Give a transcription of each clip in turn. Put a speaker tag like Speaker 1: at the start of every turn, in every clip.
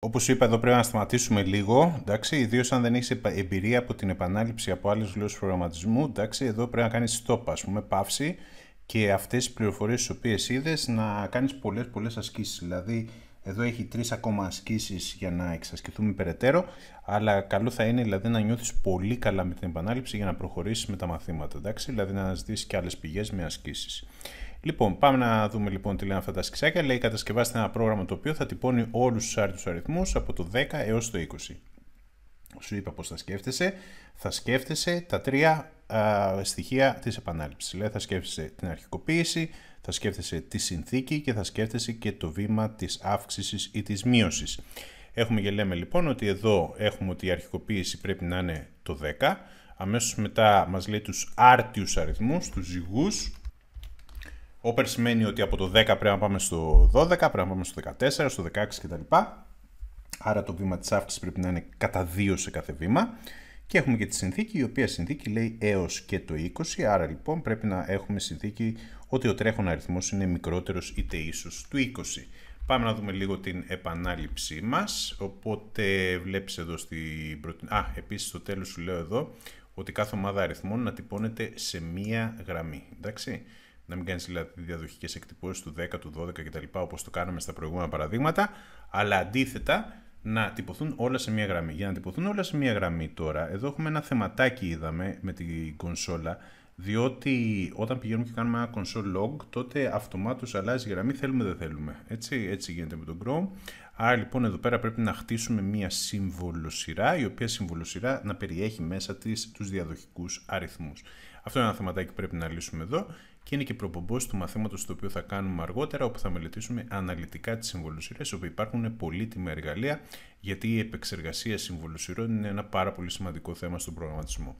Speaker 1: Όπως είπα εδώ πρέπει να σταματήσουμε λίγο, εντάξει, ιδίως αν δεν έχεις εμπειρία από την επανάληψη από άλλες γλώσσες προγραμματισμού, εντάξει, εδώ πρέπει να κάνεις stop, ας πούμε, παύση και αυτές τις πληροφορίες τις οποίες είδες να κάνεις πολλές πολλές ασκήσεις, δηλαδή εδώ έχει τρεις ακόμα ασκήσεις για να εξασκηθούμε περαιτέρω, αλλά καλό θα είναι δηλαδή να νιώθεις πολύ καλά με την επανάληψη για να προχωρήσεις με τα μαθήματα, εντάξει, δηλαδή να αναζητήσεις και άλλες πηγές με ασκήσεις. Λοιπόν, πάμε να δούμε λοιπόν τι λένε αυτά τα σκησάκια. Λέει κατασκευάστε ένα πρόγραμμα το οποίο θα τυπώνει όλους τους άρτους αριθμούς από το 10 έως το 20. Σου είπα πώς θα σκέφτεσαι. Θα σκέφτεσαι τα τρία α, στοιχεία της επανάληψης. Λέει θα σκέφτεσαι την αρχικοποίηση, θα σκέφτεσαι τη συνθήκη και θα σκέφτεσαι και το βήμα της αύξησης ή της μείωσης. Έχουμε και λέμε λοιπόν ότι εδώ έχουμε ότι η αρχικοποίηση πρέπει να είναι το 10. Αμέσως μετά μας λέει τους άρτιους αριθμούς, τους ζυγούς, Όπερ σημαίνει ότι από το 10 πρέπει να πάμε στο 12, πρέπει να πάμε στο 14, στο 16 κτλ. Άρα το βήμα της αύξησης πρέπει να είναι κατά 2 σε κάθε βήμα. Και έχουμε και τη συνθήκη, η οποία συνθήκη λέει έως και το 20, άρα λοιπόν πρέπει να έχουμε συνθήκη ότι ο τρέχον αριθμός είναι μικρότερος είτε ίσως του 20. Πάμε να δούμε λίγο την επανάληψή μας, οπότε βλέπεις εδώ στην πρώτη... Α, επίσης στο τέλος σου λέω εδώ ότι κάθε ομάδα αριθμών να τυπώνεται σε μία γραμμή, εντάξει να μην κάνεις δηλαδή διαδοχικές εκτυπώσεις του 10, του 12 κτλ. όπως το κάναμε στα προηγούμενα παραδείγματα, αλλά αντίθετα να τυπωθούν όλα σε μία γραμμή. Για να τυπωθούν όλα σε μία γραμμή τώρα, εδώ έχουμε ένα θεματάκι είδαμε με την κονσόλα, διότι όταν πηγαίνουμε και κάνουμε ένα console log, τότε αυτομάτως αλλάζει η γραμμή θέλουμε δεν θέλουμε. Έτσι, έτσι γίνεται με τον Chrome. Άρα λοιπόν εδώ πέρα πρέπει να χτίσουμε μία σύμβολο σειρά, η οποία σύμβολο να περιέχει μέσα της τους διαδοχικούς αριθμούς. Αυτό είναι ένα θεματάκι που πρέπει να λύσουμε εδώ και είναι και προπομπός του μαθήματος το οποίο θα κάνουμε αργότερα, όπου θα μελετήσουμε αναλυτικά τις συμβολοσυρές, όπου υπάρχουν πολύτιμα εργαλεία, γιατί η επεξεργασία συμβολοσυρών είναι ένα πάρα πολύ σημαντικό θέμα στον προγραμματισμό.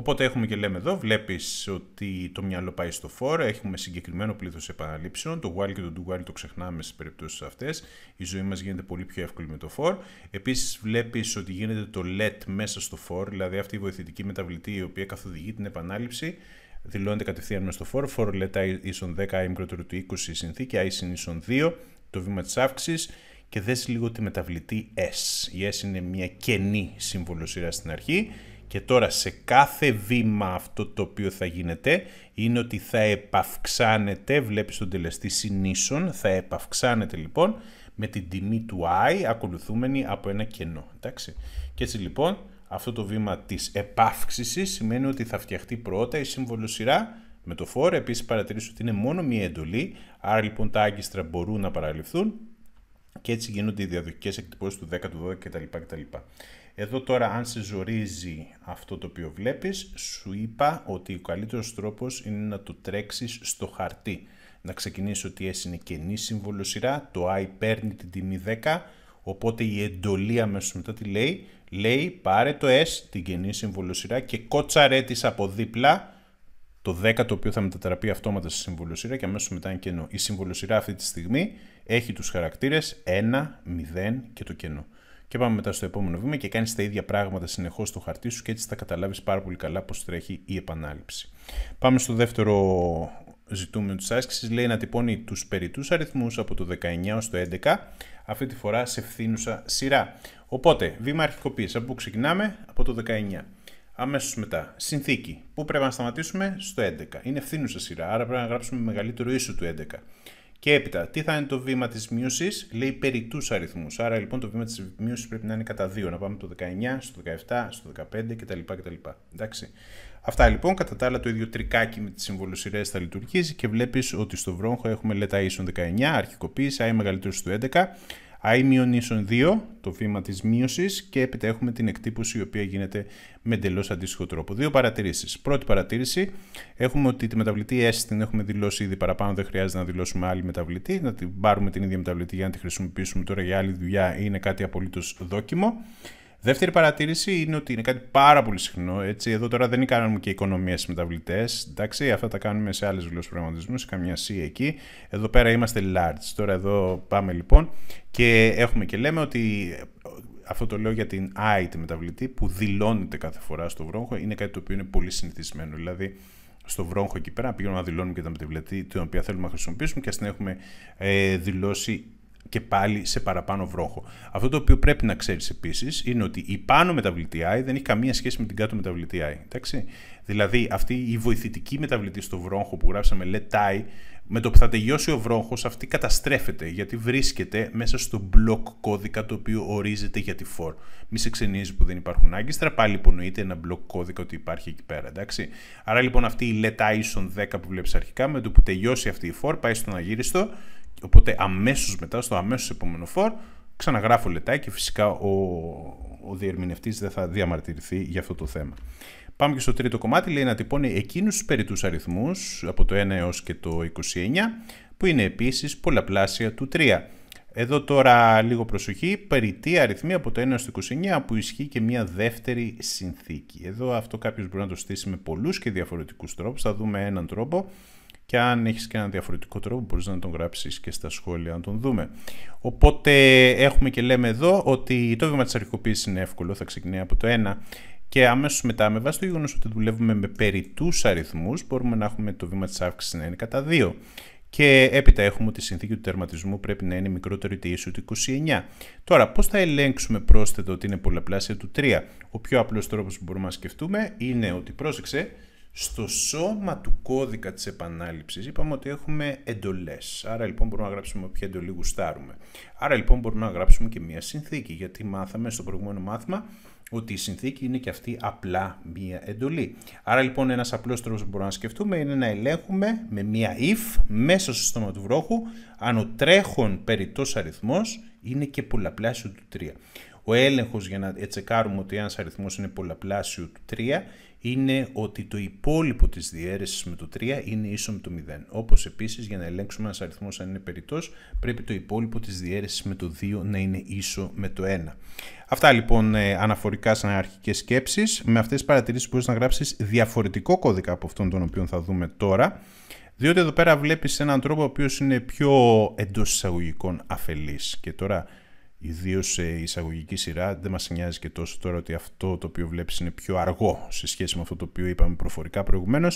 Speaker 1: Οπότε έχουμε και λέμε εδώ, βλέπεις ότι το μυαλό πάει στο φόρο, έχουμε συγκεκριμένο πλήθος επαναλήψεων, το while και το do while το ξεχνάμε στις περιπτώσεις αυτές, η ζωή μας γίνεται πολύ πιο εύκολη με το for. Επίσης βλέπεις ότι γίνεται το let μέσα στο for, δηλαδή αυτή η βοηθητική μεταβλητή η οποία καθοδηγεί την επανάληψη, δηλώνεται κατευθείαν μέσα στο for, for let i ίσον 10, i μικρότερο του 20 η συνθήκη, i συν ίσον 2, το βήμα της αύξησης, και δες λίγο τη μεταβλητή S. Η S είναι μια κενή σύμβολο σειρά στην αρχή και τώρα σε κάθε βήμα αυτό το οποίο θα γίνεται είναι ότι θα επαυξάνεται, βλέπεις τον τελεστή συνήσων, θα επαυξάνεται λοιπόν με την τιμή του i ακολουθούμενη από ένα κενό. Εντάξει. Και έτσι λοιπόν αυτό το βήμα της επαύξησης σημαίνει ότι θα φτιαχτεί πρώτα η σύμβολο σειρά με το for. Επίσης παρατηρήσω ότι είναι μόνο μία εντολή, άρα λοιπόν τα άγκιστρα μπορούν να παραλυφθούν και έτσι γίνονται οι διαδοχικές εκτυπώσεις του 10, του 12 κτλ. Εδώ τώρα αν σε ζορίζει αυτό το οποίο βλέπεις, σου είπα ότι ο καλύτερος τρόπος είναι να το τρέξεις στο χαρτί. Να ξεκινήσει ότι S είναι κενή σύμβολο σειρά, το I παίρνει την τιμή 10, οπότε η εντολή αμέσως μετά τι λέει, λέει πάρε το S, την κενή σύμβολο σειρά και κότσαρέτης από δίπλα, το 10 το οποίο θα μετατραπεί αυτόματα σε σύμβολο σειρά και αμέσως μετά είναι κενό. Η σύμβολο σειρά αυτή τη στιγμή έχει τους χαρακτήρες 1, 0 και το κενό. Και πάμε μετά στο επόμενο βήμα και κάνεις τα ίδια πράγματα συνεχώς στο χαρτί σου και έτσι θα καταλάβεις πάρα πολύ καλά πώς τρέχει η επανάληψη. Πάμε στο δεύτερο ζητούμενο της άσκησης. Λέει να τυπώνει τους περιτού αριθμούς από το 19 ω το 11, αυτή τη φορά σε ευθύνουσα σειρά. Οπότε, βήμα αρχικοποίηση. Από πού ξεκινάμε, από το 19. Αμέσως μετά, συνθήκη. Πού πρέπει να σταματήσουμε, στο 11. Είναι ευθύνουσα σειρά, άρα πρέπει να γράψουμε μεγαλύτερο ίσο του 11. Και έπειτα, τι θα είναι το βήμα της μείωσης, λέει περί τους αριθμούς. Άρα λοιπόν το βήμα της μείωσης πρέπει να είναι κατά 2. Να πάμε το 19, στο 17, στο 15 κτλ. κτλ. Εντάξει. Αυτά λοιπόν, κατά τα άλλα το ίδιο τρικάκι με τις συμβολοσυρές θα λειτουργήσει και βλέπεις ότι στο βρόγχο έχουμε τα ίσον 19, αρχικοποίηση, i μεγαλύτερο του 11, i 2, το βήμα της μείωσης, και έπειτα έχουμε την εκτύπωση η οποία γίνεται με εντελώς αντίστοιχο τρόπο. Δύο παρατηρήσεις. Πρώτη παρατήρηση, έχουμε ότι τη μεταβλητή S την έχουμε δηλώσει ήδη παραπάνω, δεν χρειάζεται να δηλώσουμε άλλη μεταβλητή, να την πάρουμε την ίδια μεταβλητή για να τη χρησιμοποιήσουμε τώρα για άλλη δουλειά είναι κάτι απολύτως δόκιμο. Δεύτερη παρατήρηση είναι ότι είναι κάτι πάρα πολύ συχνό. Έτσι. Εδώ τώρα δεν κάνουμε και οικονομίε μεταβλητέ. Αυτά τα κάνουμε σε άλλες δουλειέ προγραμματισμού, σε καμιά C εκεί. Εδώ πέρα είμαστε large. Τώρα εδώ πάμε λοιπόν και έχουμε και λέμε ότι αυτό το λέω για την I τη μεταβλητή που δηλώνεται κάθε φορά στο βρόχο, Είναι κάτι το οποίο είναι πολύ συνηθισμένο. Δηλαδή στο βρόγχο εκεί πέρα πηγαίνουμε να δηλώνουμε και τα μεταβλητή την οποία θέλουμε να χρησιμοποιήσουμε και ας την έχουμε ε, δηλώσει και πάλι σε παραπάνω βρόχο. Αυτό το οποίο πρέπει να ξέρεις επίσης είναι ότι η πάνω μεταβλητή I δεν έχει καμία σχέση με την κάτω μεταβλητή I. Εντάξει? Δηλαδή αυτή η βοηθητική μεταβλητή στο βρόχο που γράψαμε let i με το που θα τελειώσει ο βρόχος, αυτή καταστρέφεται γιατί βρίσκεται μέσα στο block κώδικα το οποίο ορίζεται για τη for. Μη σε ξενίζει που δεν υπάρχουν άγκιστρα, πάλι υπονοείται ένα block κώδικα ότι υπάρχει εκεί πέρα. Εντάξει. Άρα λοιπόν αυτή η let i 10 που βλέπεις αρχικά, με το που τελειώσει αυτή η for, πάει στον αγύριστο Οπότε αμέσως μετά, στο αμέσως επόμενο φορ, ξαναγράφω λετάκι και φυσικά ο, ο διερμηνευτής δεν θα διαμαρτυρηθεί για αυτό το θέμα. Πάμε και στο τρίτο κομμάτι, λέει να τυπώνει εκείνους τους περιτούς αριθμούς, από το 1 έως και το 29, που είναι επίσης πολλαπλάσια του 3. Εδώ τώρα λίγο προσοχή, περιττή αριθμή από το 1 στο 29 που ισχύει και μια δεύτερη συνθήκη. Εδώ αυτό κάποιος μπορεί να το στήσει με πολλούς και διαφορετικούς τρόπους, θα δούμε έναν τρόπο και αν έχεις και ένα διαφορετικό τρόπο μπορείς να τον γράψεις και στα σχόλια να τον δούμε. Οπότε έχουμε και λέμε εδώ ότι το βήμα της αρχικοποίησης είναι εύκολο, θα ξεκινάει από το 1 και αμέσως μετά με βάση το γεγονός ότι δουλεύουμε με περιτούς αριθμούς μπορούμε να έχουμε το βήμα της αύξησης να είναι κατά 2 και έπειτα έχουμε ότι η συνθήκη του τερματισμού πρέπει να είναι μικρότερη ή ίσου του 29. Τώρα, πώς θα ελέγξουμε πρόσθετο ότι είναι πολλαπλάσια του 3. Ο πιο απλός τρόπος που μπορούμε να σκεφτούμε είναι ότι πρόσεξε, στο σώμα του κώδικα της επανάληψης είπαμε ότι έχουμε εντολές. Άρα λοιπόν μπορούμε να γράψουμε ποια εντολή γουστάρουμε. Άρα λοιπόν μπορούμε να γράψουμε και μία συνθήκη, γιατί μάθαμε στο προηγούμενο μάθημα ότι η συνθήκη είναι και αυτή απλά μία εντολή. Άρα λοιπόν ένας απλός τρόπος που μπορούμε να σκεφτούμε είναι να ελέγχουμε με μία if μέσα στο σώμα του βρόχου αν ο τρέχον περιττός αριθμός είναι και πολλαπλάσιο του 3. Ο έλεγχος για να τσεκάρουμε ότι ένας αριθμός είναι πολλαπλάσιο του 3 είναι ότι το υπόλοιπο της διαίρεσης με το 3 είναι ίσο με το 0. Όπως επίσης για να ελέγξουμε ένας αριθμός αν είναι περιττός πρέπει το υπόλοιπο της διαίρεσης με το 2 να είναι ίσο με το 1. Αυτά λοιπόν ε, αναφορικά σαν αρχικές σκέψεις. Με αυτές τις παρατηρήσεις μπορείς να γράψεις διαφορετικό κώδικα από αυτόν τον οποίο θα δούμε τώρα. Διότι εδώ πέρα βλέπεις έναν τρόπο ο οποίος είναι πιο εντός εισαγωγικών αφελής. Και τώρα ιδίως σε εισαγωγική σειρά, δεν μας νοιάζει και τόσο τώρα ότι αυτό το οποίο βλέπεις είναι πιο αργό σε σχέση με αυτό το οποίο είπαμε προφορικά προηγουμένως.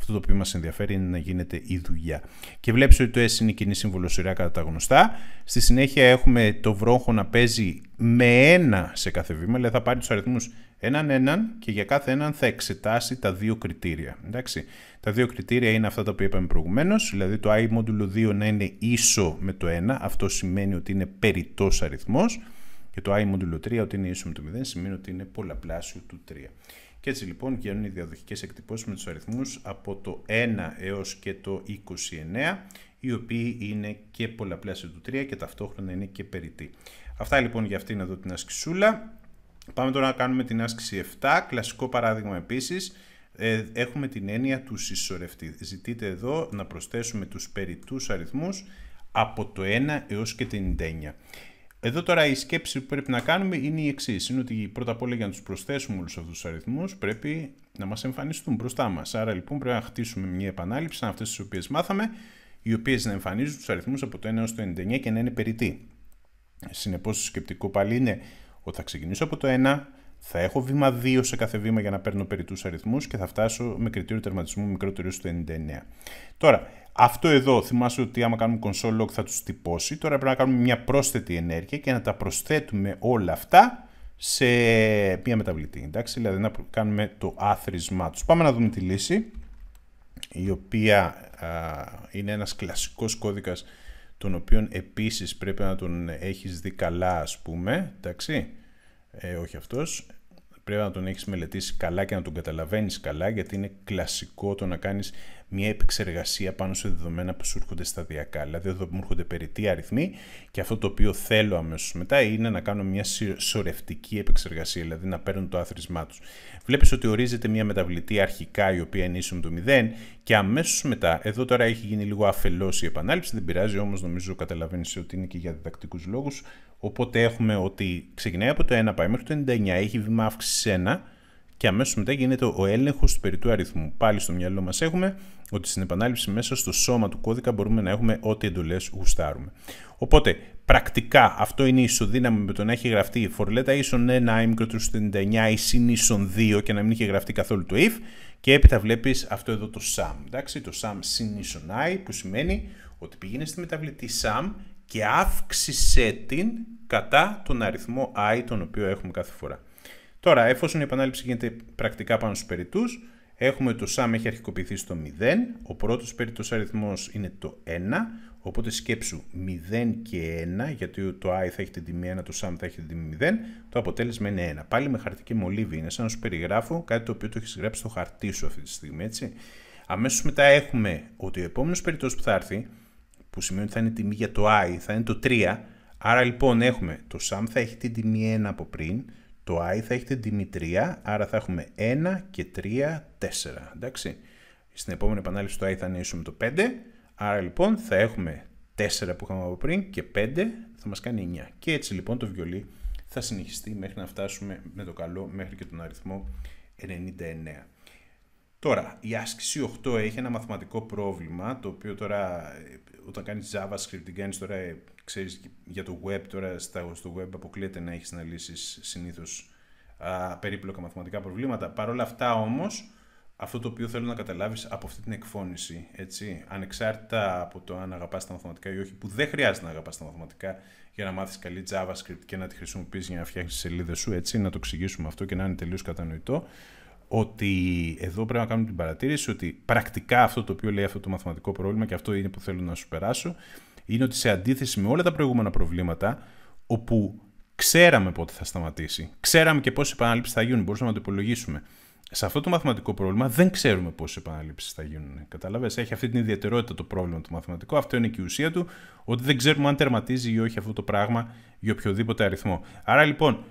Speaker 1: Αυτό το οποίο μας ενδιαφέρει είναι να γίνεται η δουλειά. Και βλέπεις ότι το S είναι κοινή σειρά κατά τα γνωστά. Στη συνέχεια έχουμε το βρόχο να παίζει με ένα σε κάθε βήμα, δηλαδή θα πάρει τους αριθμούς έναν έναν και για κάθε έναν θα εξετάσει τα δύο κριτήρια. Εντάξει. Τα δύο κριτήρια είναι αυτά τα οποία είπαμε προηγουμένως, δηλαδή το i μόντουλο 2 να είναι ίσο με το 1, αυτό σημαίνει ότι είναι περιττός αριθμός, και το i μόντουλο 3 ότι είναι ίσο με το 0 σημαίνει ότι είναι πολλαπλάσιο του 3. Και έτσι λοιπόν γίνουν οι διαδοχικές εκτυπώσεις με τους αριθμούς από το 1 έως και το 29, οι οποίοι είναι και πολλαπλάσιοι του 3 και ταυτόχρονα είναι και περιττοί. Αυτά λοιπόν για αυτήν εδώ την ασκησούλα. Πάμε τώρα να κάνουμε την άσκηση 7, κλασικό παράδειγμα επίσης. Ε, έχουμε την έννοια του συσσωρευτή. Ζητείτε εδώ να προσθέσουμε τους περιττούς αριθμούς από το 1 έως και το 99. Εδώ τώρα η σκέψη που πρέπει να κάνουμε είναι η εξής. Είναι ότι πρώτα απ' όλα για να τους προσθέσουμε όλους αυτούς τους αριθμούς πρέπει να μας εμφανιστούν μπροστά μας. Άρα λοιπόν πρέπει να χτίσουμε μια επανάληψη σαν αυτές τις οποίες μάθαμε, οι οποίες να εμφανίζουν τους αριθμούς από το 1 έως το 99 και να είναι περιττή. Συνεπώς το σκεπτικό πάλι είναι ότι θα ξεκινήσω από το 1, θα έχω βήμα 2 σε κάθε βήμα για να παίρνω περιττούς αριθμούς και θα φτάσω με κριτήριο τερματισμού μικρότερο στο 99. Τώρα, αυτό εδώ θυμάσαι ότι άμα κάνουμε console log θα τους τυπώσει. Τώρα πρέπει να κάνουμε μια πρόσθετη ενέργεια και να τα προσθέτουμε όλα αυτά σε μια μεταβλητή. Εντάξει, δηλαδή να κάνουμε το άθροισμά τους. Πάμε να δούμε τη λύση, η οποία είναι ένας κλασικός κώδικας τον οποίο επίσης πρέπει να τον έχεις δει καλά ας πούμε, εντάξει, ε, όχι αυτός. Πρέπει να τον έχεις μελετήσει καλά και να τον καταλαβαίνεις καλά γιατί είναι κλασικό το να κάνεις μια επεξεργασία πάνω σε δεδομένα που σου έρχονται σταδιακά. Δηλαδή, εδώ μου έρχονται περιττοί αριθμοί και αυτό το οποίο θέλω αμέσως μετά είναι να κάνω μια σορευτική επεξεργασία, δηλαδή να παίρνω το άθροισμά τους. Βλέπεις ότι ορίζεται μια μεταβλητή αρχικά η οποία είναι ίσο με το 0 και αμέσως μετά, εδώ τώρα έχει γίνει λίγο αφελώς η επανάληψη, δεν πειράζει όμως, νομίζω καταλαβαίνεις ότι είναι και για διδακτικούς λόγους. Οπότε έχουμε ότι ξεκινάει από το 1 πάει μέχρι το 99, έχει βήμα αύξηση 1 και αμέσως μετά γίνεται ο έλεγχος του περιττού αριθμού. Πάλι στο μυαλό μας έχουμε ότι στην επανάληψη μέσα στο σώμα του κώδικα μπορούμε να έχουμε ό,τι εντολές γουστάρουμε. Οπότε, πρακτικά αυτό είναι ισοδύναμη με το να έχει γραφτεί η φορλέτα ίσον 1 ή μικρότερο του 99 ή συν ίσον 2 και να μην είχε γραφτεί καθόλου το if. Και έπειτα βλέπεις αυτό εδώ το sum. Εντάξει, το sum συν ίσον i που σημαίνει ότι πηγαίνει στη μεταβλητή sum και αύξησε την κατά τον αριθμό i τον οποίο έχουμε κάθε φορά. Τώρα, εφόσον η επανάληψη γίνεται πρακτικά πάνω στους περιτούς, έχουμε το ΣΑΜ έχει αρχικοποιηθεί στο 0. Ο πρώτος περιτός αριθμός είναι το 1. Οπότε σκέψου 0 και 1, γιατί το i θα έχει την τιμή 1, το ΣΑΜ θα έχει την τιμή 0. Το αποτέλεσμα είναι 1. Πάλι με χαρτική μολύβι είναι σαν να σου περιγράφω κάτι το οποίο το έχεις γράψει στο χαρτί σου αυτή τη στιγμή, έτσι. Αμέσως μετά έχουμε ότι ο επόμενος περιτός που θα έρθει, που σημαίνει ότι θα είναι τιμή για το i, θα είναι το 3. Άρα λοιπόν έχουμε το σΑμ θα έχει την τιμή 1 από πριν, το i θα έχετε 3, άρα θα έχουμε 1 και 3, 4. Εντάξει. Στην επόμενη επανάληψη το i θα ανοίξουμε το 5, άρα λοιπόν θα έχουμε 4 που είχαμε από πριν και 5 θα μας κάνει 9. Και έτσι λοιπόν το βιολί θα συνεχιστεί μέχρι να φτάσουμε με το καλό μέχρι και τον αριθμό 99. Τώρα, η άσκηση 8 έχει ένα μαθηματικό πρόβλημα, το οποίο τώρα ε, όταν κάνεις JavaScript, την κάνεις τώρα, ε, ξέρεις, για το web, τώρα στο web αποκλείεται να έχεις να λύσεις συνήθως α, περίπλοκα μαθηματικά προβλήματα. Παρ' όλα αυτά όμως, αυτό το οποίο θέλω να καταλάβεις από αυτή την εκφώνηση, έτσι, ανεξάρτητα από το αν αγαπάς τα μαθηματικά ή όχι, που δεν χρειάζεται να αγαπάς τα μαθηματικά για να μάθεις καλή JavaScript και να τη χρησιμοποιείς για να φτιάξεις σελίδες σου, έτσι, να το εξηγήσουμε αυτό και να είναι τελείως κατανοητό ότι εδώ πρέπει να κάνουμε την παρατήρηση ότι πρακτικά αυτό το οποίο λέει αυτό το μαθηματικό πρόβλημα και αυτό είναι που θέλω να σου περάσω είναι ότι σε αντίθεση με όλα τα προηγούμενα προβλήματα όπου ξέραμε πότε θα σταματήσει, ξέραμε και πόσες επαναλήψει θα γίνουν, μπορούσαμε να το υπολογίσουμε. Σε αυτό το μαθηματικό πρόβλημα δεν ξέρουμε πόσες επαναλήψει θα γίνουν. Καταλαβες, έχει αυτή την ιδιαιτερότητα το πρόβλημα του μαθηματικού. Αυτό είναι και η ουσία του, ότι δεν ξέρουμε αν τερματίζει ή όχι αυτό το πράγμα για οποιοδήποτε αριθμό. Άρα λοιπόν,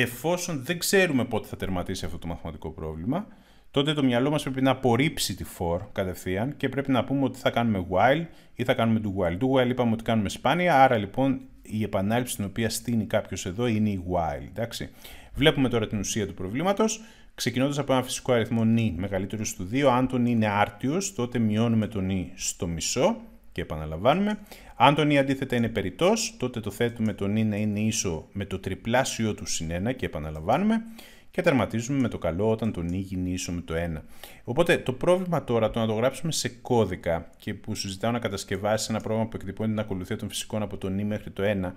Speaker 1: εφόσον δεν ξέρουμε πότε θα τερματίσει αυτό το μαθηματικό πρόβλημα, τότε το μυαλό μας πρέπει να απορρίψει τη for κατευθείαν και πρέπει να πούμε ότι θα κάνουμε while ή θα κάνουμε do while. Do while είπαμε ότι κάνουμε σπάνια, άρα λοιπόν η επανάληψη την οποία στείνει κάποιος εδώ είναι η while. Εντάξει. Βλέπουμε τώρα την ουσία του προβλήματος. Ξεκινώντας από ένα φυσικό αριθμό νη μεγαλύτερο του 2, αν το νη είναι άρτιος, τότε μειώνουμε το νη στο μισό και επαναλαμβάνουμε. Αν το ή αντίθετα είναι περιττός, τότε το θέτουμε τον ή να είναι ίσο με το τριπλάσιο του συν 1 και επαναλαμβάνουμε. Και τερματίζουμε με το καλό όταν τον ή γίνει ίσο με το 1. Οπότε το πρόβλημα τώρα το να το γράψουμε σε κώδικα και που συζητάω να κατασκευάσεις ένα πρόγραμμα που εκτυπώνει την ακολουθία των φυσικών από τον ή μέχρι το 1.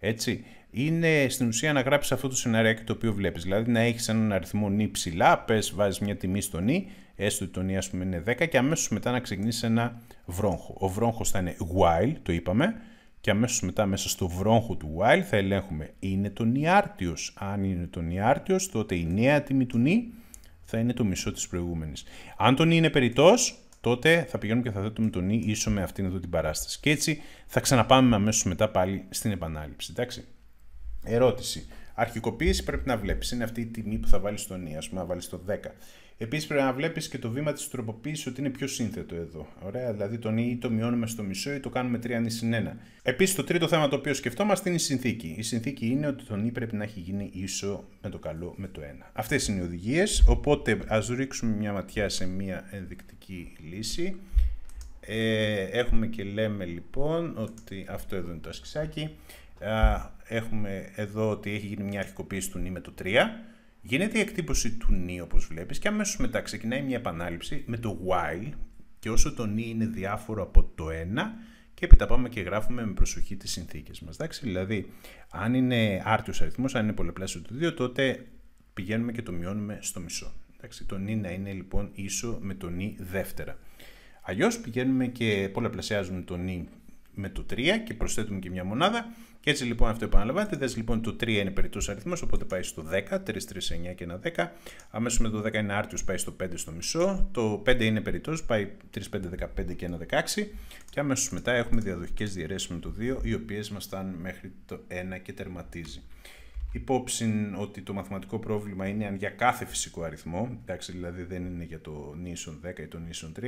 Speaker 1: Έτσι, είναι στην ουσία να γράψεις αυτό το σενάριο το οποίο βλέπεις. Δηλαδή να έχεις έναν αριθμό νη ψηλά, πες βάζεις μια τιμή στο νη έστω ότι τονία ας πούμε είναι 10 και αμέσως μετά να ξεκινήσει ένα βρόγχο. Ο βρόγχος θα είναι while, το είπαμε, και αμέσως μετά μέσα στο βρόγχο του while θα ελέγχουμε είναι τον ιάρτιος. Αν είναι τον ιάρτιος, τότε η νέα τιμή του νη θα είναι το μισό της προηγούμενης. Αν τον νη είναι περιττός, τότε θα πηγαίνουμε και θα θέτουμε τον νη ίσο με αυτήν εδώ την παράσταση. Και έτσι θα ξαναπάμε αμέσως μετά πάλι στην επανάληψη. Εντάξει. Ερώτηση. Αρχικοποίηση πρέπει να βλέπεις. Είναι αυτή η τιμή που θα βάλεις στον νη. Ας πούμε, να βάλεις το 10. Επίσης πρέπει να βλέπεις και το βήμα της τροποποίησης ότι είναι πιο σύνθετο εδώ. Ωραία, δηλαδή τον ή το μειώνουμε στο μισό ή το κάνουμε 3 νη συν 1. Επίσης το τρίτο θέμα το οποίο σκεφτόμαστε είναι η συνθήκη. Η συνθήκη είναι ότι το ή πρέπει να έχει γίνει ίσο με το καλό με το 1. Αυτές είναι οι οδηγίες. Οπότε ας ρίξουμε μια ματιά σε μια ενδεικτική λύση. Ε, έχουμε και λέμε λοιπόν ότι αυτό εδώ είναι το ασκησάκι. έχουμε εδώ ότι έχει γίνει μια αρχικοποίηση του νη με το 3. Γίνεται η εκτύπωση του νη όπως βλέπεις και αμέσως μετά ξεκινάει μια επανάληψη με το while και όσο το νη είναι διάφορο από το 1 και έπειτα πάμε και γράφουμε με προσοχή τις συνθήκες μας. Εντάξει, δηλαδή, αν είναι άρτιος αριθμός, αν είναι πολλαπλάσιο του 2, τότε πηγαίνουμε και το μειώνουμε στο μισό. Εντάξει, το νη να είναι λοιπόν ίσο με το νι δεύτερα. Αλλιώς πηγαίνουμε και πολλαπλασιάζουμε το νι με το 3 και προσθέτουμε και μια μονάδα και έτσι λοιπόν αυτό επαναλαμβάνεται. Δες λοιπόν το 3 είναι περιττό αριθμός, οπότε πάει στο 10, 3, 3, 9 και ένα 10. Αμέσως με το 10 είναι άρτιος, πάει στο 5 στο μισό. Το 5 είναι περιττό, πάει 3, 5, 15 και ένα 16. Και αμέσως μετά έχουμε διαδοχικές διαιρέσεις με το 2, οι οποίες μας φτάνουν μέχρι το 1 και τερματίζει. Υπόψη ότι το μαθηματικό πρόβλημα είναι αν για κάθε φυσικό αριθμό, εντάξει, δηλαδή δεν είναι για το νήσον 10 ή το νήσον 3,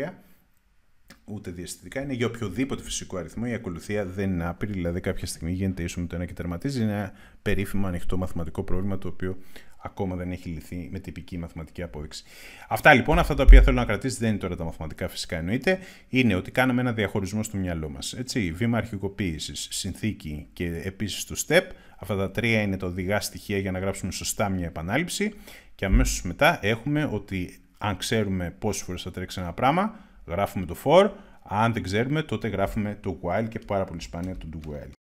Speaker 1: ούτε διαστητικά, είναι για οποιοδήποτε φυσικό αριθμό. Η ακολουθία δεν είναι άπειρη, δηλαδή κάποια στιγμή γίνεται ίσο με το ένα και τερματίζει. Είναι ένα περίφημο ανοιχτό μαθηματικό πρόβλημα το οποίο ακόμα δεν έχει λυθεί με τυπική μαθηματική απόδειξη. Αυτά λοιπόν, αυτά τα οποία θέλω να κρατήσει. δεν είναι τώρα τα μαθηματικά φυσικά εννοείται, είναι ότι κάναμε ένα διαχωρισμό στο μυαλό μας. Βήμα αρχικοποίησης, συνθήκη και επίσης το step. Αυτά τα τρία είναι τα οδηγά στοιχεία για να γράψουμε σωστά μια επανάληψη. Και αμέσως μετά έχουμε ότι αν ξέρουμε πόσες φορές θα τρέξει ένα πράγμα, γράφουμε το for, αν δεν ξέρουμε τότε γράφουμε το while και πάρα πολύ σπάνια το do while.